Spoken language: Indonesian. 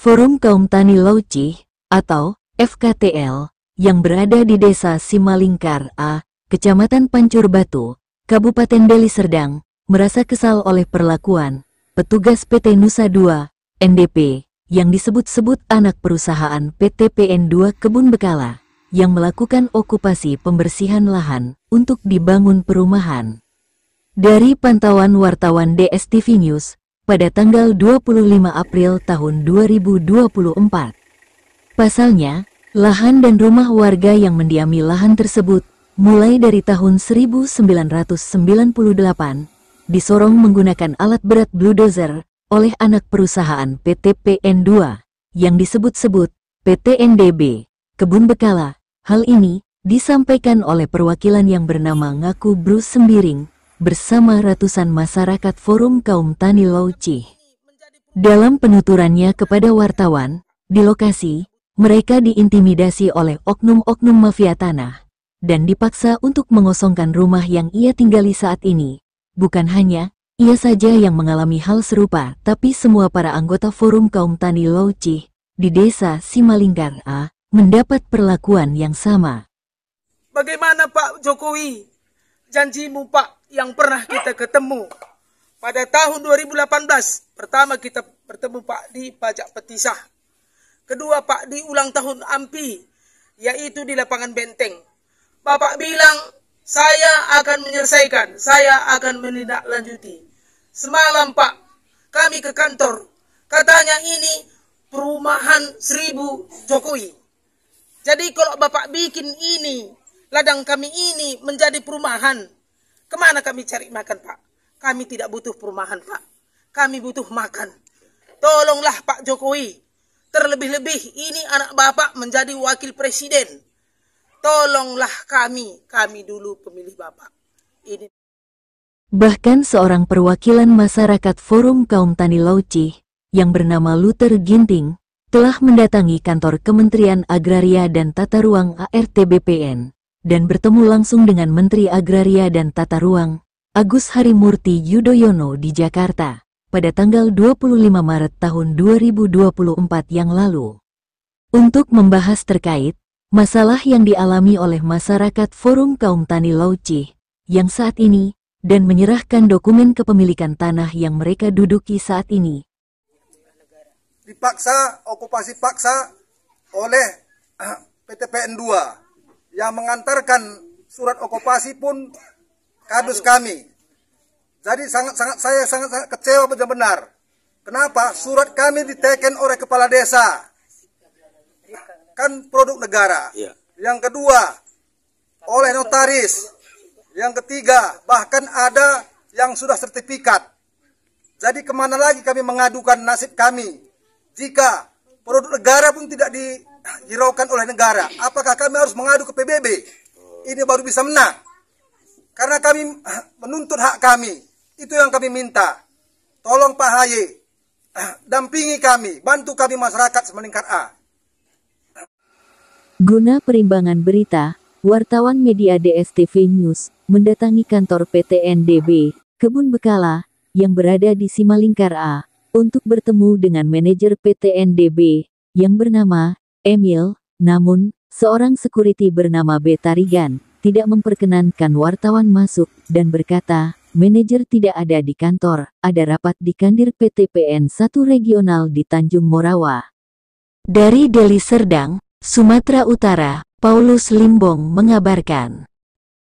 Forum Kaum Tani Lauci, atau FKTL, yang berada di Desa Simalingkar A, Kecamatan Pancur Batu, Kabupaten Deli Serdang, merasa kesal oleh perlakuan petugas PT Nusa 2, NDP, yang disebut-sebut anak perusahaan PT PN2 Kebun Bekala, yang melakukan okupasi pembersihan lahan untuk dibangun perumahan. Dari pantauan wartawan DSTV News, pada tanggal 25 April tahun 2024. Pasalnya, lahan dan rumah warga yang mendiami lahan tersebut mulai dari tahun 1998 disorong menggunakan alat berat bulldozer oleh anak perusahaan PT PN2 yang disebut-sebut PT NDB, Kebun Bekala. Hal ini disampaikan oleh perwakilan yang bernama Ngaku Bruce Sembiring bersama ratusan masyarakat Forum Kaum Tani Lauci. Dalam penuturannya kepada wartawan, di lokasi, mereka diintimidasi oleh oknum-oknum mafia tanah, dan dipaksa untuk mengosongkan rumah yang ia tinggali saat ini. Bukan hanya, ia saja yang mengalami hal serupa, tapi semua para anggota Forum Kaum Tani Lauci di desa Simalingkar A mendapat perlakuan yang sama. Bagaimana Pak Jokowi? Janjimu Pak yang pernah kita ketemu. Pada tahun 2018, pertama kita bertemu Pak Di Pajak Petisah. Kedua Pak Di ulang tahun AMPI, yaitu di lapangan Benteng. Bapak bilang, saya akan menyelesaikan, saya akan menindaklanjuti. Semalam Pak, kami ke kantor, katanya ini perumahan seribu Jokowi. Jadi kalau Bapak bikin ini, ladang kami ini menjadi perumahan, Kemana kami cari makan, Pak? Kami tidak butuh perumahan, Pak. Kami butuh makan. Tolonglah Pak Jokowi. Terlebih-lebih ini anak Bapak menjadi wakil presiden. Tolonglah kami, kami dulu pemilih Bapak. Ini Bahkan seorang perwakilan masyarakat Forum Kaum Tani Lauci yang bernama Luther Ginting telah mendatangi kantor Kementerian Agraria dan Tata Ruang ARTBPN dan bertemu langsung dengan Menteri Agraria dan Tata Ruang, Agus Harimurti Yudhoyono di Jakarta, pada tanggal 25 Maret tahun 2024 yang lalu. Untuk membahas terkait masalah yang dialami oleh masyarakat Forum Kaum Tani Lauci, yang saat ini, dan menyerahkan dokumen kepemilikan tanah yang mereka duduki saat ini. Dipaksa, okupasi paksa oleh PTPN 2 yang mengantarkan surat okupasi pun kadus kami. Jadi sangat sangat saya sangat, sangat kecewa benar-benar. Kenapa? Surat kami diteken oleh kepala desa. Kan produk negara. Iya. Yang kedua, oleh notaris. Yang ketiga, bahkan ada yang sudah sertifikat. Jadi kemana lagi kami mengadukan nasib kami? Jika produk negara pun tidak di, dihiraukan oleh negara. Apakah kami harus mengadu ke PBB? Ini baru bisa menang. Karena kami ah, menuntut hak kami. Itu yang kami minta. Tolong Pak Haye, ah, dampingi kami, bantu kami masyarakat semeningkat A. Guna perimbangan berita, wartawan media DSTV News mendatangi kantor PT NDB, Kebun Bekala, yang berada di Simalingkar A, untuk bertemu dengan manajer PT NDB, yang bernama Emil, namun, seorang security bernama Betarigan, tidak memperkenankan wartawan masuk, dan berkata, manajer tidak ada di kantor, ada rapat di kandir PN 1 regional di Tanjung Morawa. Dari Deli Serdang, Sumatera Utara, Paulus Limbong mengabarkan.